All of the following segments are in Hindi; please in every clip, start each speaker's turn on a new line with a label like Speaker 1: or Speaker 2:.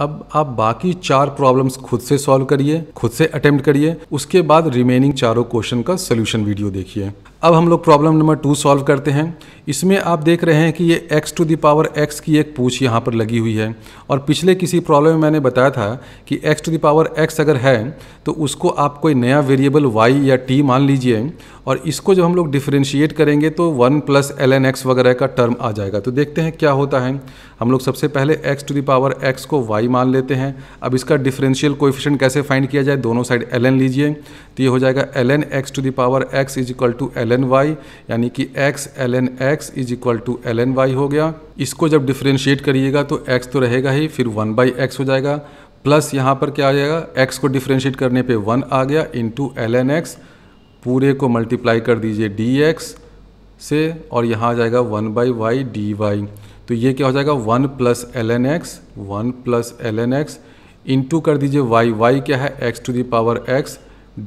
Speaker 1: अब आप बाकी चार प्रॉब्लम्स खुद से सॉल्व करिए खुद से अटेम्प्ट करिए उसके बाद रिमेनिंग चारों क्वेश्चन का सोल्यूशन वीडियो देखिए अब हम लोग प्रॉब्लम नंबर टू सॉल्व करते हैं इसमें आप देख रहे हैं कि ये x to the power x की एक पूछ यहाँ पर लगी हुई है और पिछले किसी प्रॉब्लम में मैंने बताया था कि x to the power x अगर है तो उसको आप कोई नया वेरिएबल y या t मान लीजिए और इसको जब हम लोग डिफ्रेंशिएट करेंगे तो one plus L N X वगैरह का टर्म आ जाएगा तो देखते हैं क्या होता है हम लोग सबसे पहले x to the power x को y मान लेते हैं अब इसका डिफरेंशियल कोएफिशिएंट कैसे फाइंड किया जाए दोनों साइड एल लीजिए तो ये हो जाएगा L N X to the power x is equal to L L N Y यानी कि X L N X is equal to L N Y हो गया इसको जब डिफ्रेंशिएट करिएगा तो एक्स तो रहेगा ही फिर वन बाई एक्स हो जाएगा प्लस यहाँ पर क्या आ जाएगा एक्स को डिफ्रेंशिएट करने पे वन आ गया इंटू एल एन एक्स पूरे को मल्टीप्लाई कर दीजिए डी एक्स से और यहाँ आ जाएगा one by Y D Y तो ये क्या हो जाएगा one plus L N X one plus L N X into कर दीजिए वाई वाई क्या है X to the power X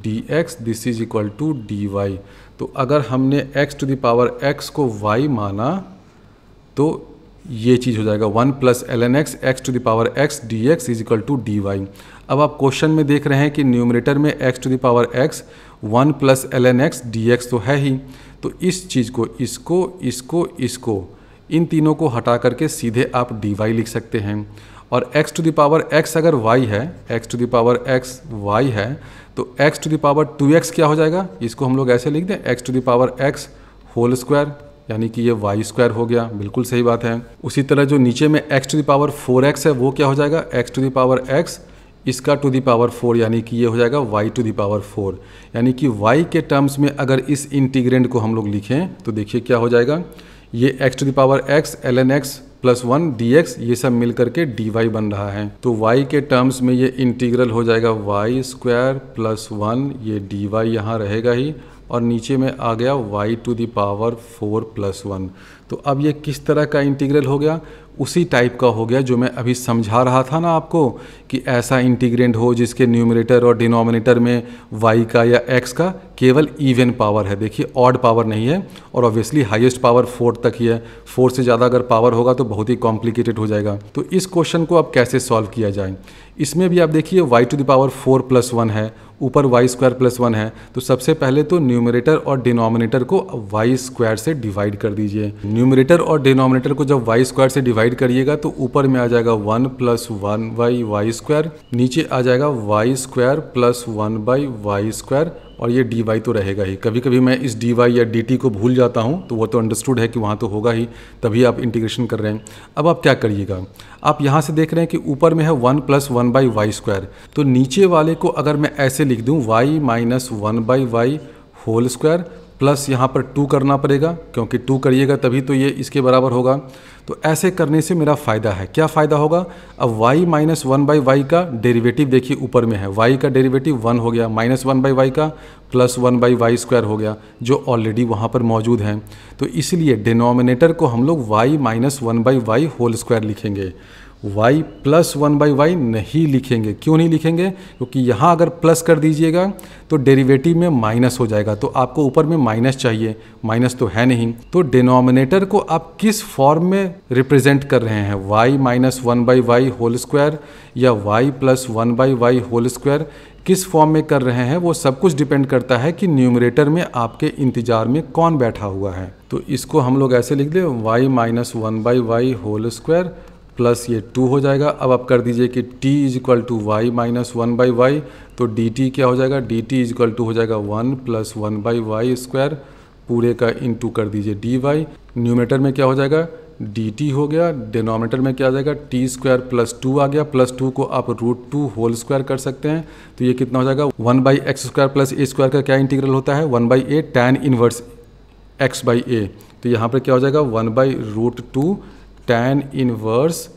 Speaker 1: D X this is equal to D Y तो अगर हमने x टू दावर x को y माना तो ये चीज़ हो जाएगा one plus L N X X to the power X D X is equal to D Y अब आप क्वेश्चन में देख रहे हैं कि न्यूमरेटर में X to the power X one plus L N X D x तो है ही तो इस चीज़ को इसको इसको इसको इन तीनों को हटा करके सीधे आप डी वाई लिख सकते हैं और एक्स टू दावर एक्स अगर वाई है X to the power X Y है तो x to the power two X क्या हो जाएगा इसको हम लोग ऐसे लिख दें x to the power x whole square यानी कि ये वाई स्क्वायर हो गया बिल्कुल सही बात है उसी तरह जो नीचे में x to the power four X है वो क्या हो जाएगा x टू दावर x इसका टू पावर फोर यानी कि ये हो जाएगा y टू दावर फोर यानी कि y के टर्म्स में अगर इस इंटीग्रेंड को हम लोग लिखें तो देखिए क्या हो जाएगा ये X to the power X L N X plus one D X ये सब मिल करके डी वाई बन रहा है तो वाई के टर्म्स में ये इंटीग्रल हो जाएगा वाई स्क्वायर प्लस वन ये डी वाई यहाँ रहेगा ही और नीचे में आ गया Y to the power four plus one तो अब ये किस तरह का इंटीग्रल हो गया उसी टाइप का हो गया जो मैं अभी समझा रहा था ना आपको कि ऐसा इंटीग्रेंट हो जिसके न्यूमिनेटर और डिनोमिनेटर में वाई का या एक्स का केवल इवन पावर है देखिए ऑड पावर नहीं है और ऑब्वियसली हाईएस्ट पावर फोर तक ही है फोर से ज़्यादा अगर पावर होगा तो बहुत ही कॉम्प्लिकेटेड हो जाएगा तो इस क्वेश्चन को अब कैसे सॉल्व किया जाए इसमें भी आप देखिए Y to the power four plus one है ऊपर वाई स्क्वायर प्लस वन है तो सबसे पहले तो न्यूमरेटर और डिनोमिनेटर को वाई स्क्वायर से डिवाइड कर दीजिए न्यूमरेटर और डिनोमिनेटर को जब वाई स्क्वायर से डिवाइड करिएगा तो ऊपर में आ जाएगा one plus one by Y square नीचे आ जाएगा Y square plus one by Y square और ये डी वाई तो रहेगा ही कभी कभी मैं इस डी वाई या डी टी को भूल जाता हूँ तो वो तो अंडरस्टूड है कि वहाँ तो होगा ही तभी आप इंटीग्रेशन कर रहे हैं अब आप क्या करिएगा आप यहाँ से देख रहे हैं कि ऊपर में है one plus one by Y square तो नीचे वाले को अगर मैं ऐसे लिख दूँ Y minus one by Y whole square plus यहाँ पर टू करना पड़ेगा क्योंकि टू करिएगा तभी तो ये इसके बराबर होगा तो ऐसे करने से मेरा फ़ायदा है क्या फ़ायदा होगा अब y minus one by Y का डेरिवेटिव देखिए ऊपर में है y का डेरिवेटिव वन हो गया माइनस वन बाई वाई का plus one by Y square हो गया जो ऑलरेडी वहाँ पर मौजूद हैं तो इसलिए डिनोमिनेटर को हम लोग y minus one by Y whole square लिखेंगे Y plus one by Y नहीं लिखेंगे क्यों नहीं लिखेंगे क्योंकि यहाँ अगर प्लस कर दीजिएगा तो डेरिवेटिव में माइनस हो जाएगा तो आपको ऊपर में माइनस चाहिए माइनस तो है नहीं तो डिनोमिनेटर को आप किस फॉर्म में रिप्रेजेंट कर रहे हैं Y minus one by Y whole square या Y plus one by Y whole square किस फॉर्म में कर रहे हैं वो सब कुछ डिपेंड करता है कि न्यूमरेटर में आपके इंतजार में कौन बैठा हुआ है तो इसको हम लोग ऐसे लिख दें Y minus one by Y whole square plus ये टू हो जाएगा अब आप कर दीजिए कि t is equal to Y minus one by Y तो डी टी क्या हो जाएगा D T is equal to हो जाएगा one plus one by Y square पूरे का इन टू कर दीजिए डी वाई न्यूमीटर में क्या हो जाएगा डी टी हो गया डिनोमीटर में क्या आ जाएगा टी स्क्वायर प्लस टू आ गया प्लस टू को आप रूट टू होल स्क्वायर कर सकते हैं तो ये कितना हो जाएगा one by x square plus A square का क्या इंटीग्रल होता है one by A tan inverse X by A तो यहाँ पर क्या हो जाएगा one by root two tan inverse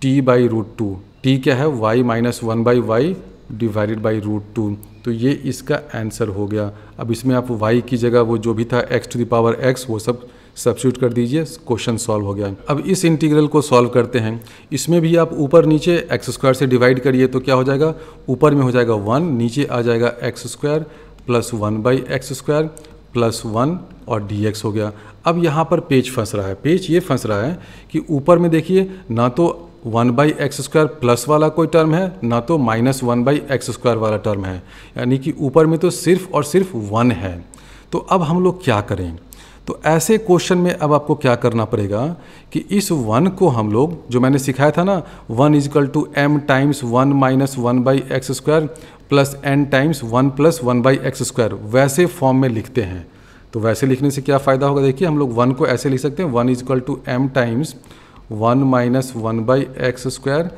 Speaker 1: T by root two टी क्या है Y minus one by Y divided by root two तो ये इसका आंसर हो गया अब इसमें आप y की जगह वो जो भी था x टू दावर x वो सब सब्सिट्यूट कर दीजिए क्वेश्चन सॉल्व हो गया अब इस इंटीग्रल को सॉल्व करते हैं इसमें भी आप ऊपर नीचे एक्स स्क्वायर से डिवाइड करिए तो क्या हो जाएगा ऊपर में हो जाएगा वन नीचे आ जाएगा x square plus one by x square plus one और डी एक्स हो गया अब यहाँ पर पेज फंस रहा है पेज ये फंस रहा है कि ऊपर में देखिए ना तो one by x square plus वाला कोई टर्म है ना तो minus one by x square वाला टर्म है यानी कि ऊपर में तो सिर्फ और सिर्फ वन है तो अब हम लोग क्या करें तो ऐसे क्वेश्चन में अब आपको क्या करना पड़ेगा कि इस वन को हम लोग जो मैंने सिखाया था ना one is equal to m times one minus one by x square plus n times one plus one by x square वैसे फॉर्म में लिखते हैं तो वैसे लिखने से क्या फ़ायदा होगा देखिए हम लोग वन को ऐसे लिख सकते हैं one is equal to m times one minus one by x square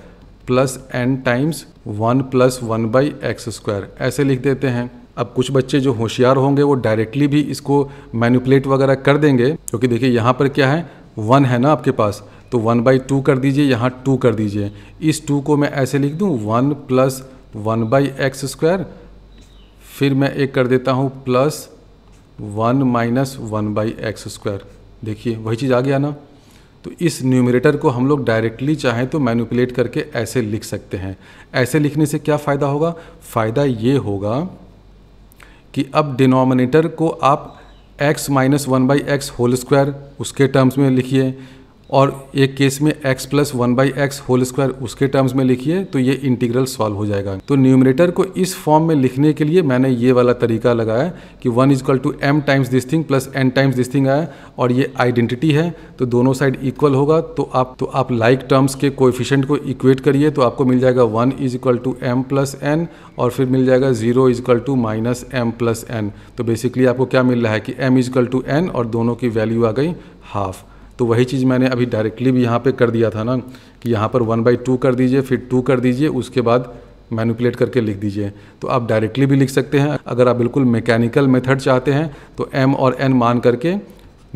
Speaker 1: plus n times one plus one by x square ऐसे लिख देते हैं अब कुछ बच्चे जो होशियार होंगे वो डायरेक्टली भी इसको मैनिपुलेट वगैरह कर देंगे क्योंकि देखिए यहाँ पर क्या है वन है ना आपके पास तो वन बाई टू कर दीजिए यहाँ टू कर दीजिए इस टू को मैं ऐसे लिख दूँ one plus one by x square फिर मैं एक कर देता हूँ plus one minus one by x square देखिए वही चीज़ आ गया ना तो इस न्यूमिनेटर को हम लोग डायरेक्टली चाहें तो मैनिपुलेट करके ऐसे लिख सकते हैं ऐसे लिखने से क्या फ़ायदा होगा फ़ायदा ये होगा कि अब डिनोमिनेटर को आप x minus one by x whole square उसके टर्म्स में लिखिए और एक केस में x plus one by x whole square उसके टर्म्स में लिखिए तो ये इंटीग्रल सॉल्व हो जाएगा तो न्यूमिनेटर को इस फॉर्म में लिखने के लिए मैंने ये वाला तरीका लगाया कि one is equal to m times this thing plus n times this thing आया और ये आइडेंटिटी है तो दोनों साइड इक्वल होगा तो आप तो आप लाइक like टर्म्स के कोएफिशिएंट को इक्वेट करिए तो आपको मिल जाएगा one is equal to M plus N और फिर मिल जाएगा zero is equal to minus m plus N तो बेसिकली आपको क्या मिल रहा है कि m is equal to n और दोनों की वैल्यू आ गई हाफ़ तो वही चीज़ मैंने अभी डायरेक्टली भी यहाँ पे कर दिया था ना कि यहाँ पर वन बाई टू कर दीजिए फिर टू कर दीजिए उसके बाद मैनुकुलेट करके लिख दीजिए तो आप डायरेक्टली भी लिख सकते हैं अगर आप बिल्कुल मैकेनिकल मेथड चाहते हैं तो एम और एन मान करके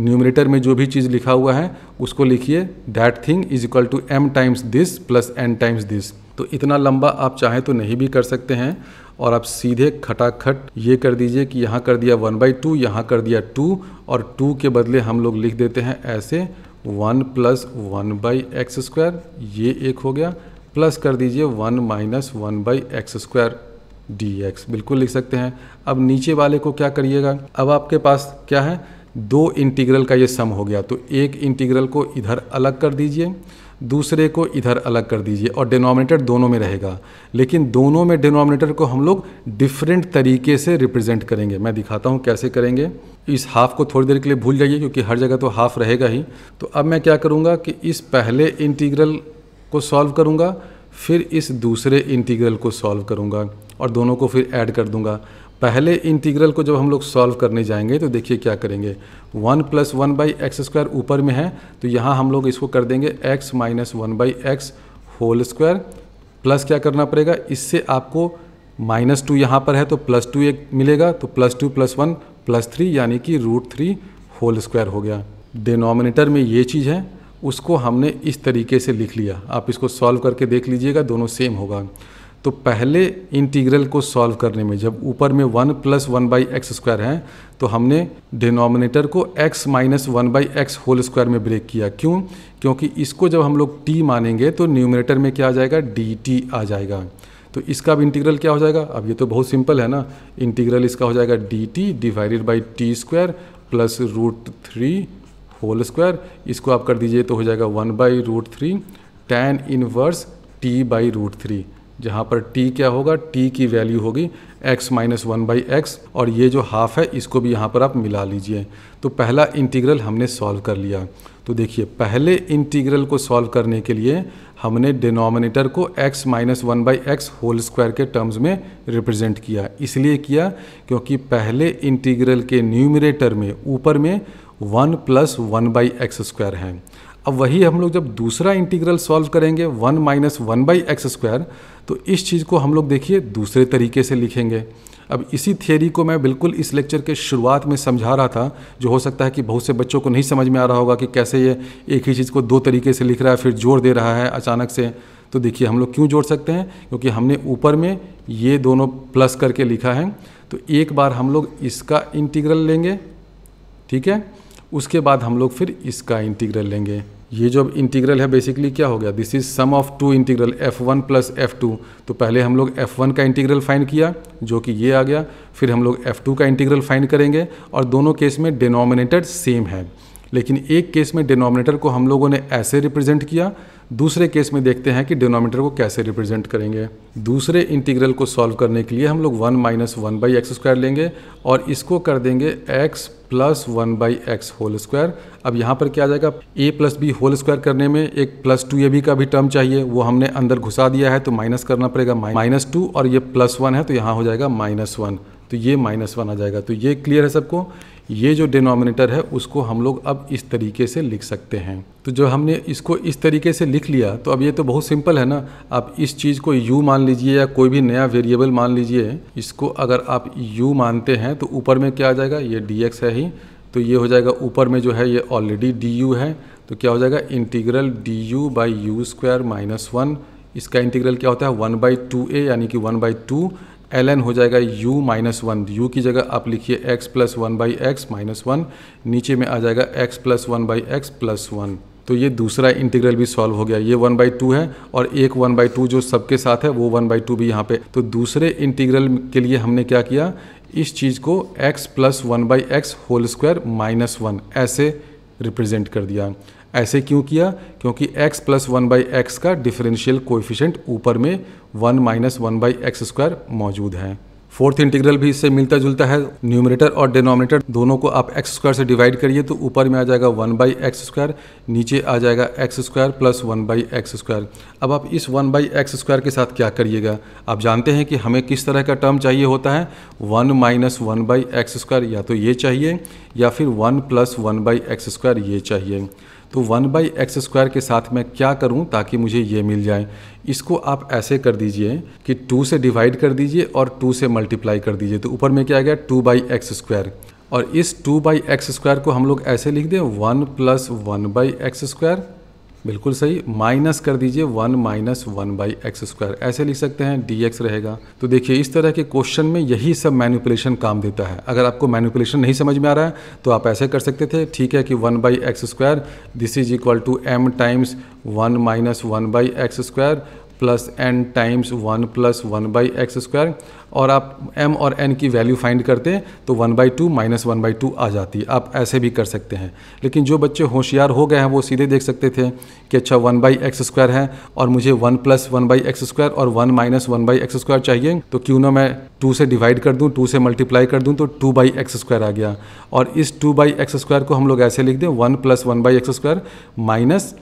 Speaker 1: न्यूमिनेटर में जो भी चीज़ लिखा हुआ है उसको लिखिए that thing is equal to m times this plus n times this तो इतना लंबा आप चाहें तो नहीं भी कर सकते हैं और आप सीधे खटाखट ये कर दीजिए कि यहाँ कर दिया वन बाई टू यहाँ कर दिया टू और टू के बदले हम लोग लिख देते हैं ऐसे one plus one by x square ये एक हो गया प्लस कर दीजिए one minus one by x square d x बिल्कुल लिख सकते हैं अब नीचे वाले को क्या करिएगा अब आपके पास क्या है दो इंटीग्रल का ये सम हो गया तो एक इंटीग्रल को इधर अलग कर दीजिए दूसरे को इधर अलग कर दीजिए और डिनोमिनेटर दोनों में रहेगा लेकिन दोनों में डिनोमिनेटर को हम लोग डिफरेंट तरीके से रिप्रेजेंट करेंगे मैं दिखाता हूँ कैसे करेंगे इस हाफ को थोड़ी देर के लिए भूल जाइए क्योंकि हर जगह तो हाफ रहेगा ही तो अब मैं क्या करूँगा कि इस पहले इंटीग्रल को सॉल्व करूँगा फिर इस दूसरे इंटीग्रल को सॉल्व करूँगा और दोनों को फिर ऐड कर दूँगा पहले इंटीग्रल को जब हम लोग सॉल्व करने जाएंगे तो देखिए क्या करेंगे one plus one by x square ऊपर में है तो यहाँ हम लोग इसको कर देंगे x minus one by x whole square plus क्या करना पड़ेगा इससे आपको माइनस टू यहाँ पर है तो प्लस टू एक मिलेगा तो plus two plus one plus three यानी कि रूट थ्री होल स्क्वायर हो गया डिनोमिनेटर में ये चीज़ है उसको हमने इस तरीके से लिख लिया आप इसको सॉल्व करके देख लीजिएगा दोनों सेम होगा तो पहले इंटीग्रल को सॉल्व करने में जब ऊपर में one plus one by x square है तो हमने डिनोमिनेटर को x minus one by x whole square में ब्रेक किया क्यों क्योंकि इसको जब हम लोग t मानेंगे तो न्यूमिनेटर में क्या आ जाएगा dt आ जाएगा तो इसका अब इंटीग्रल क्या हो जाएगा अब ये तो बहुत सिंपल है ना इंटीग्रल इसका हो जाएगा D t divided by t square plus root three whole square इसको आप कर दीजिए तो हो जाएगा one by root three tan inverse T by root three जहाँ पर t क्या होगा t की वैल्यू होगी x minus one by x और ये जो हाफ़ है इसको भी यहाँ पर आप मिला लीजिए तो पहला इंटीग्रल हमने सॉल्व कर लिया तो देखिए पहले इंटीग्रल को सॉल्व करने के लिए हमने डिनोमिनेटर को x minus one by x whole square के टर्म्स में रिप्रेजेंट किया इसलिए किया क्योंकि पहले इंटीग्रल के न्यूमिनेटर में ऊपर में one plus one by x square है अब वही हम लोग जब दूसरा इंटीग्रल सॉल्व करेंगे one minus one by x square तो इस चीज़ को हम लोग देखिए दूसरे तरीके से लिखेंगे अब इसी थियोरी को मैं बिल्कुल इस लेक्चर के शुरुआत में समझा रहा था जो हो सकता है कि बहुत से बच्चों को नहीं समझ में आ रहा होगा कि कैसे ये एक ही चीज़ को दो तरीके से लिख रहा है फिर जोड़ दे रहा है अचानक से तो देखिए हम लोग क्यों जोड़ सकते हैं क्योंकि हमने ऊपर में ये दोनों प्लस करके लिखा है तो एक बार हम लोग इसका इंटीग्रल लेंगे ठीक है उसके बाद हम लोग फिर इसका इंटीग्रल लेंगे ये जो अब इंटीग्रल है बेसिकली क्या हो गया this is sum of two integral f one plus f two तो पहले हम लोग एफ वन का इंटीग्रल फाइन किया जो कि ये आ गया फिर हम लोग एफ टू का इंटीग्रल फाइन करेंगे और दोनों केस में डिनोमिनेटर सेम है लेकिन एक केस में डिनोमिनेटर को हम लोगों ने ऐसे रिप्रेजेंट किया दूसरे केस में देखते हैं कि डिनोमीटर को कैसे रिप्रेजेंट करेंगे दूसरे इंटीग्रल को सॉल्व करने के लिए हम लोग one minus one by x square लेंगे और इसको कर देंगे x plus one by x whole square अब यहाँ पर क्या आ जाएगा a plus b whole square करने में एक प्लस टू ए बी का भी टर्म चाहिए वो हमने अंदर घुसा दिया है तो माइनस करना पड़ेगा माइनस टू और ये प्लस वन है तो यहाँ हो जाएगा माइनस वन तो ये माइनस वन आ जाएगा तो ये क्लियर है सबको ये जो डिनोमिनेटर है उसको हम लोग अब इस तरीके से लिख सकते हैं तो जब हमने इसको इस तरीके से लिख लिया तो अब ये तो बहुत सिंपल है ना आप इस चीज़ को u मान लीजिए या कोई भी नया वेरिएबल मान लीजिए इसको अगर आप u मानते हैं तो ऊपर में क्या आ जाएगा ये dx है ही तो ये हो जाएगा ऊपर में जो है ये ऑलरेडी du है तो क्या हो जाएगा integral d u by u square minus one इसका इंटीग्रल क्या होता है वन बाई टू ए यानी कि one by two L n हो जाएगा u माइनस वन यू की जगह आप लिखिए x plus one by x minus one नीचे में आ जाएगा x plus one by x plus one तो ये दूसरा इंटीग्रल भी सॉल्व हो गया ये वन बाई टू है और एक वन बाई टू जो सबके साथ है वो वन बाई टू भी यहाँ पे तो दूसरे इंटीग्रल के लिए हमने क्या किया इस चीज़ को x plus one by x whole square minus one ऐसे रिप्रेजेंट कर दिया ऐसे क्यों किया क्योंकि x plus one by x का डिफरेंशियल कोएफिशिएंट ऊपर में one minus one by x square मौजूद है फोर्थ इंटीग्रल भी इससे मिलता जुलता है न्यूमरेटर और डिनोमिनेटर दोनों को आप एक्स स्क्वायर से डिवाइड करिए तो ऊपर में आ जाएगा वन बाई एक्स स्क्वायर नीचे आ जाएगा x square plus one by x square अब आप इस वन बाई एक्स स्क्वायर के साथ क्या करिएगा आप जानते हैं कि हमें किस तरह का टर्म चाहिए होता है one minus one by x square या तो ये चाहिए या फिर one plus one by x square ये चाहिए तो वन बाई एक्स स्क्वायर के साथ मैं क्या करूं ताकि मुझे ये मिल जाए इसको आप ऐसे कर दीजिए कि टू से डिवाइड कर दीजिए और टू से मल्टीप्लाई कर दीजिए तो ऊपर में क्या आ गया टू बाई एक्स स्क्वायर और इस टू बाई एक्स स्क्वायर को हम लोग ऐसे लिख दें one plus one by x square बिल्कुल सही माइनस कर दीजिए one minus one by x square ऐसे लिख सकते हैं डी एक्स रहेगा तो देखिए इस तरह के क्वेश्चन में यही सब मैनुपुलेशन काम देता है अगर आपको मैनुपुलेशन नहीं समझ में आ रहा है तो आप ऐसे कर सकते थे ठीक है कि one by x square this is equal to m times one minus one by x square plus n times one plus one by x square और आप एम और एन की वैल्यू फाइंड करते हैं तो one by two minus one by two आ जाती है आप ऐसे भी कर सकते हैं लेकिन जो बच्चे होशियार हो गए हैं वो सीधे देख सकते थे कि अच्छा वन बाई एक्स स्क्वायर है और मुझे one plus one by x square और one minus one by x square चाहिए तो क्यों ना मैं टू से डिवाइड कर दूँ टू से मल्टीप्लाई कर दूँ तो टू बाई एक्स स्क्वायर आ गया और इस टू बाई एक्स स्क्वायर को हम लोग ऐसे लिख दें one plus one by x square minus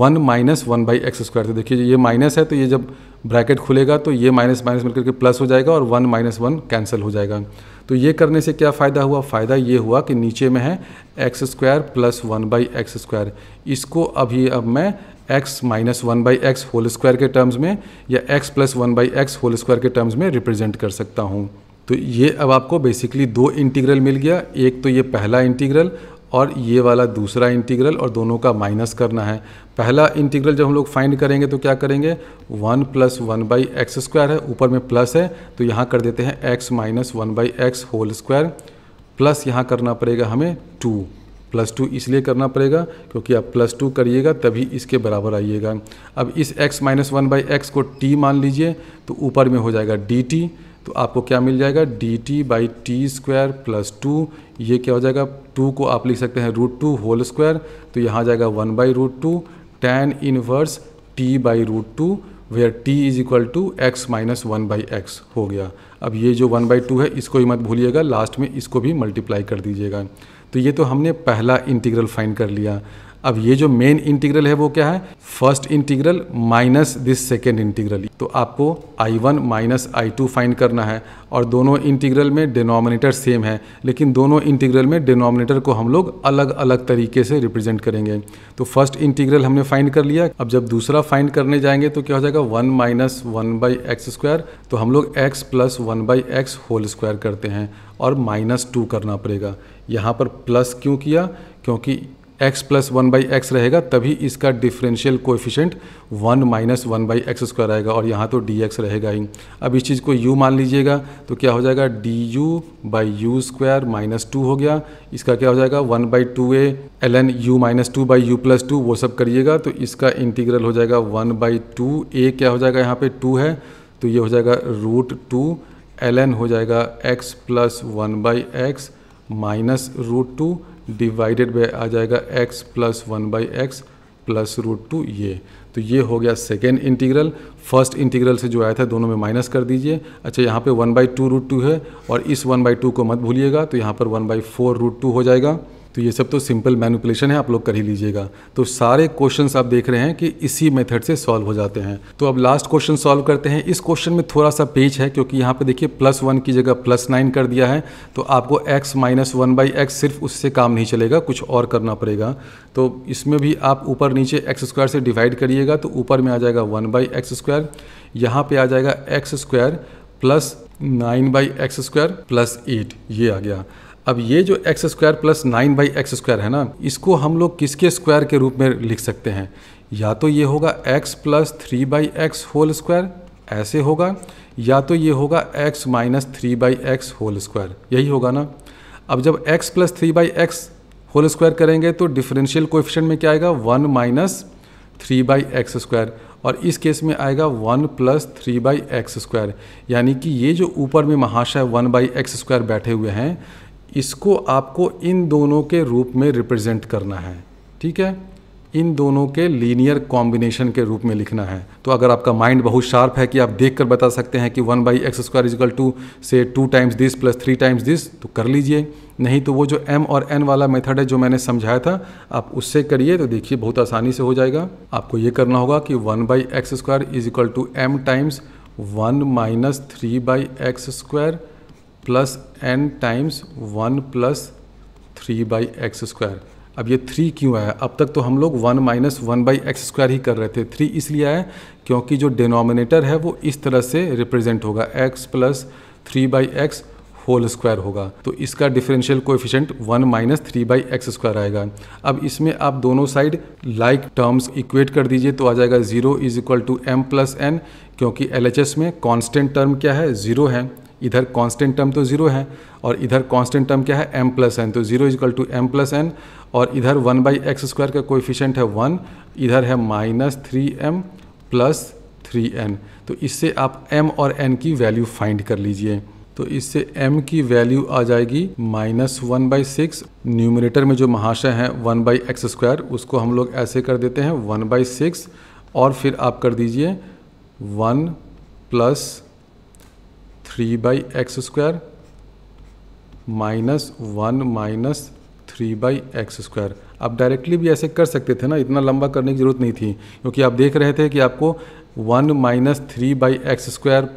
Speaker 1: one minus one by x square तो देखिए ये माइनस है तो ये जब ब्रैकेट खुलेगा तो ये माइनस माइनस मिलकर के प्लस हो जाएगा और वन माइनस वन कैंसिल हो जाएगा तो ये करने से क्या फ़ायदा हुआ फ़ायदा ये हुआ कि नीचे में है x square plus one by x square इसको अभी अब मैं x minus one by x whole square के टर्म्स में या x plus one by x whole square के टर्म्स में रिप्रेजेंट कर सकता हूँ तो ये अब आपको बेसिकली दो इंटीग्रल मिल गया एक तो ये पहला इंटीग्रल और ये वाला दूसरा इंटीग्रल और दोनों का माइनस करना है पहला इंटीग्रल जब हम लोग फाइंड करेंगे तो क्या करेंगे one plus one by x square है ऊपर में प्लस है तो यहाँ कर देते हैं x minus one by x whole square plus यहाँ करना पड़ेगा हमें टू प्लस टू इसलिए करना पड़ेगा क्योंकि आप प्लस टू करिएगा तभी इसके बराबर आइएगा अब इस x minus one by x को टी मान लीजिए तो ऊपर में हो जाएगा डी टी तो आपको क्या मिल जाएगा D t by t square plus two ये क्या हो जाएगा टू को आप लिख सकते हैं रूट टू होल स्क्वायर तो यहाँ जाएगा one by root two tan इनवर्स t by root two where t is equal to x minus one by x हो गया अब ये जो वन बाई टू है इसको ही मत भूलिएगा लास्ट में इसको भी मल्टीप्लाई कर दीजिएगा तो ये तो हमने पहला इंटीग्रल फाइंड कर लिया अब ये जो मेन इंटीग्रल है वो क्या है first integral minus this second integral तो आपको I one minus I two find करना है और दोनों इंटीग्रल में डिनोमिनेटर सेम है लेकिन दोनों इंटीग्रल में डिनोमिनेटर को हम लोग अलग अलग तरीके से रिप्रेजेंट करेंगे तो फर्स्ट इंटीग्रल हमने फाइंड कर लिया अब जब दूसरा फाइंड करने जाएंगे तो क्या हो जाएगा one minus one by x square तो हम लोग x plus one by x whole square करते हैं और माइनस टू करना पड़ेगा यहाँ पर प्लस क्यों किया क्योंकि x plus one by x रहेगा तभी इसका differential coefficient one minus one by x square आएगा और यहाँ तो डी एक्स रहेगा ही अब इस चीज़ को यू मान लीजिएगा तो क्या हो जाएगा d u by u square minus two हो गया इसका क्या हो जाएगा one by two a l n u minus two by u plus two वो सब करिएगा तो इसका इंटीग्रल हो जाएगा वन बाई टू ए क्या हो जाएगा यहाँ पर टू है तो ये हो जाएगा रूट टू एल एन हो जाएगा x plus one by x minus root two divided by आ जाएगा x plus one by x plus root two ये तो ये हो गया सेकेंड इंटीग्रल फर्स्ट इंटीग्रल से जो आया था दोनों में माइनस कर दीजिए अच्छा यहाँ पे one by two root two है और इस वन बाई टू को मत भूलिएगा तो यहाँ पर one by four root two हो जाएगा तो ये सब तो सिंपल मैनुपलेशन है आप लोग कर ही लीजिएगा तो सारे क्वेश्चन आप देख रहे हैं कि इसी मेथड से सॉल्व हो जाते हैं तो अब लास्ट क्वेश्चन सॉल्व करते हैं इस क्वेश्चन में थोड़ा सा पेच है क्योंकि यहाँ पर देखिए प्लस वन की जगह प्लस नाइन कर दिया है तो आपको x minus one by x सिर्फ उससे काम नहीं चलेगा कुछ और करना पड़ेगा तो इसमें भी आप ऊपर नीचे एक्स स्क्वायर से डिवाइड करिएगा तो ऊपर में आ जाएगा वन बाई एक्स स्क्वायर यहाँ पर आ जाएगा x square plus nine by x square plus eight ये आ गया अब ये जो x square plus nine by x square है ना इसको हम लोग किसके स्क्वायर के रूप में लिख सकते हैं या तो ये होगा x plus three by x whole square ऐसे होगा या तो ये होगा x minus three by x whole square यही होगा ना अब जब x plus three by x whole square करेंगे तो डिफरेंशियल कोफिशेंट में क्या आएगा one minus three by x square और इस केस में आएगा one plus three by x square यानी कि ये जो ऊपर में महाशय वन बाई एक्स स्क्वायर बैठे हुए हैं इसको आपको इन दोनों के रूप में रिप्रेजेंट करना है ठीक है इन दोनों के लीनियर कॉम्बिनेशन के रूप में लिखना है तो अगर आपका माइंड बहुत शार्प है कि आप देख कर बता सकते हैं कि one by x square is equal to से two times this plus three times this तो कर लीजिए नहीं तो वो जो एम और एन वाला मेथड है जो मैंने समझाया था आप उससे करिए तो देखिए बहुत आसानी से हो जाएगा आपको ये करना होगा कि one by x square is equal to m times one minus three by x square plus n times one plus three by x square अब ये थ्री क्यों आया अब तक तो हम लोग one minus one by x square ही कर रहे थे थ्री इसलिए आया क्योंकि जो डिनोमिनेटर है वो इस तरह से रिप्रेजेंट होगा x plus three by x whole square होगा तो इसका differential coefficient one minus three by x square आएगा अब इसमें आप दोनों साइड लाइक टर्म्स इक्वेट कर दीजिए तो आ जाएगा zero is equal to M plus N क्योंकि एल में कॉन्स्टेंट टर्म क्या है जीरो है इधर कांस्टेंट टर्म तो जीरो है और इधर कांस्टेंट टर्म क्या है एम प्लस एन तो zero is equal to M plus N और इधर वन बाई एक्स स्क्वायर का कोएफिशिएंट है वन इधर है minus three M plus three N तो इससे आप m और n की वैल्यू फाइंड कर लीजिए तो इससे m की वैल्यू आ जाएगी minus one by six numerator में जो महाशय है वन बाई एक्स स्क्वायर उसको हम लोग ऐसे कर देते हैं वन बाई सिक्स और फिर आप कर दीजिए one plus three by x square minus one minus three by x square आप डायरेक्टली भी ऐसे कर सकते थे ना इतना लंबा करने की ज़रूरत नहीं थी क्योंकि आप देख रहे थे कि आपको one minus three by x square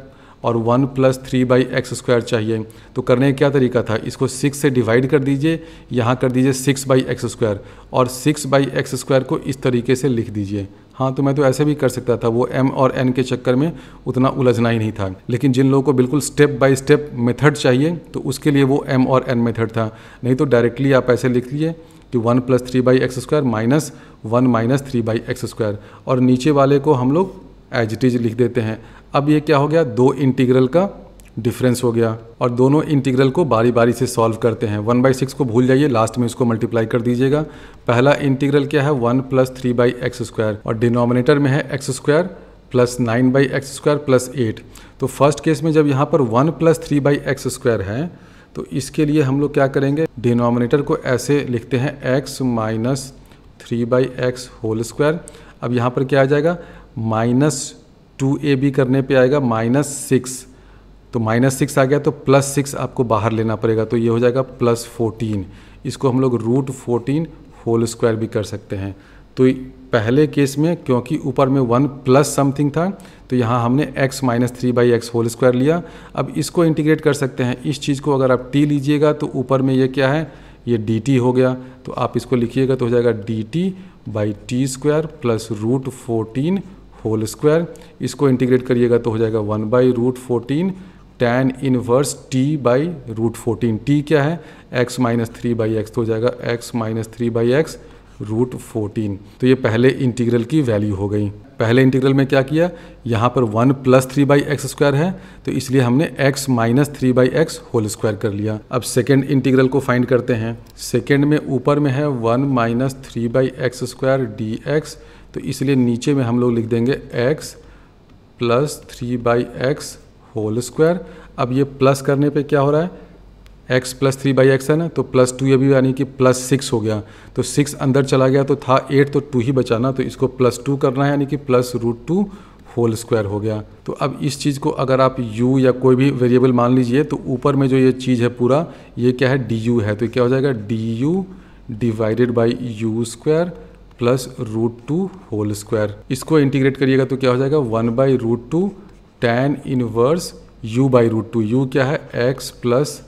Speaker 1: और one plus three by x square चाहिए तो करने का क्या तरीका था इसको सिक्स से डिवाइड कर दीजिए यहाँ कर दीजिए सिक्स बाई एक्स स्क्वायर और सिक्स बाई एक्स स्क्वायर को इस तरीके से लिख दीजिए हाँ तो मैं तो ऐसे भी कर सकता था वो एम और एन के चक्कर में उतना उलझना ही नहीं था लेकिन जिन लोगों को बिल्कुल स्टेप बाय स्टेप मेथड चाहिए तो उसके लिए वो एम और एन मेथड था नहीं तो डायरेक्टली आप ऐसे लिख लिए कि one plus three by x square minus one minus three by x square और नीचे वाले को हम लोग एज इट इज लिख देते हैं अब ये क्या हो गया दो इंटीग्रल का डिफरेंस हो गया और दोनों इंटीग्रल को बारी बारी से सॉल्व करते हैं वन बाई सिक्स को भूल जाइए लास्ट में इसको मल्टीप्लाई कर दीजिएगा पहला इंटीग्रल क्या है one plus three by x square और डिनोमिनेटर में है x square plus nine by x square plus eight तो फर्स्ट केस में जब यहाँ पर one plus three by x square है तो इसके लिए हम लोग क्या करेंगे डिनोमिनेटर को ऐसे लिखते हैं x minus three by x whole square अब यहाँ पर क्या आ जाएगा माइनस टू ए बी करने पे आएगा माइनस सिक्स तो माइनस सिक्स आ गया तो प्लस सिक्स आपको बाहर लेना पड़ेगा तो ये हो जाएगा प्लस फोर्टीन इसको हम लोग रूट फोर्टीन होल स्क्वायर भी कर सकते हैं तो पहले केस में क्योंकि ऊपर में वन प्लस समथिंग था तो यहाँ हमने x minus three by x whole square लिया अब इसको इंटीग्रेट कर सकते हैं इस चीज़ को अगर आप t लीजिएगा तो ऊपर में ये क्या है ये dt हो गया तो आप इसको लिखिएगा तो हो जाएगा D t by t square plus root fourteen whole square इसको इंटीग्रेट करिएगा तो हो जाएगा one by root fourteen tan inverse T by root fourteen t क्या है x minus three by x तो हो जाएगा x minus three by x root fourteen तो ये पहले इंटीग्रल की वैल्यू हो गई पहले इंटीग्रल में क्या किया यहाँ पर one plus three by x square है तो इसलिए हमने x minus three by x whole square कर लिया अब सेकेंड इंटीग्रल को फाइंड करते हैं सेकेंड में ऊपर में है one minus three by x square d x तो इसलिए नीचे में हम लोग लिख देंगे x plus three by x whole square अब ये प्लस करने पे क्या हो रहा है x plus three by x है ना तो प्लस टू ये भी यानी कि प्लस सिक्स हो गया तो सिक्स अंदर चला गया तो था एट तो टू ही बचाना तो इसको प्लस टू करना है यानी कि plus root two whole square हो गया तो अब इस चीज़ को अगर आप यू या कोई भी वेरिएबल मान लीजिए तो ऊपर में जो ये चीज़ है पूरा ये क्या है यू है तो क्या हो जाएगा u divided by u square plus root two whole square इसको इंटीग्रेट करिएगा तो क्या हो जाएगा one by root two tan inverse u by root two u क्या है x plus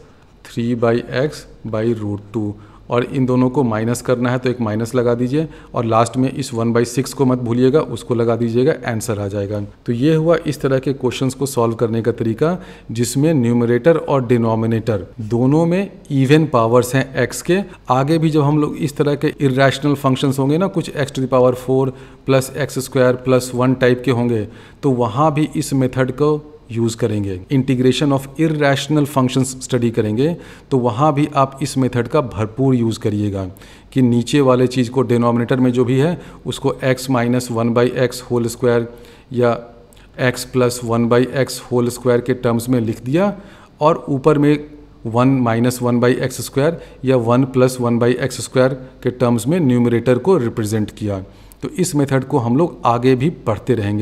Speaker 1: three by x by root two और इन दोनों को माइनस करना है तो एक माइनस लगा दीजिए और लास्ट में इस वन बाई सिक्स को मत भूलिएगा उसको लगा दीजिएगा आंसर आ जाएगा तो ये हुआ इस तरह के क्वेश्चंस को सॉल्व करने का तरीका जिसमें न्यूमरेटर और डिनोमिनेटर दोनों में इवन पावर्स हैं एक्स के आगे भी जब हम लोग इस तरह के इेशनल फंक्शंस होंगे ना कुछ x to the power four plus x square plus one type के होंगे तो वहाँ भी इस मेथड को यूज़ करेंगे integration of irrational functions study करेंगे तो वहाँ भी आप इस मेथड का भरपूर यूज़ करिएगा कि नीचे वाले चीज़ को डिनोमिनेटर में जो भी है उसको x minus one by x whole square या x plus one by x whole square के टर्म्स में लिख दिया और ऊपर में one minus one by x square या one plus one by x square के टर्म्स में न्यूमरेटर को रिप्रेजेंट किया तो इस मेथड को हम लोग आगे भी पढ़ते रहेंगे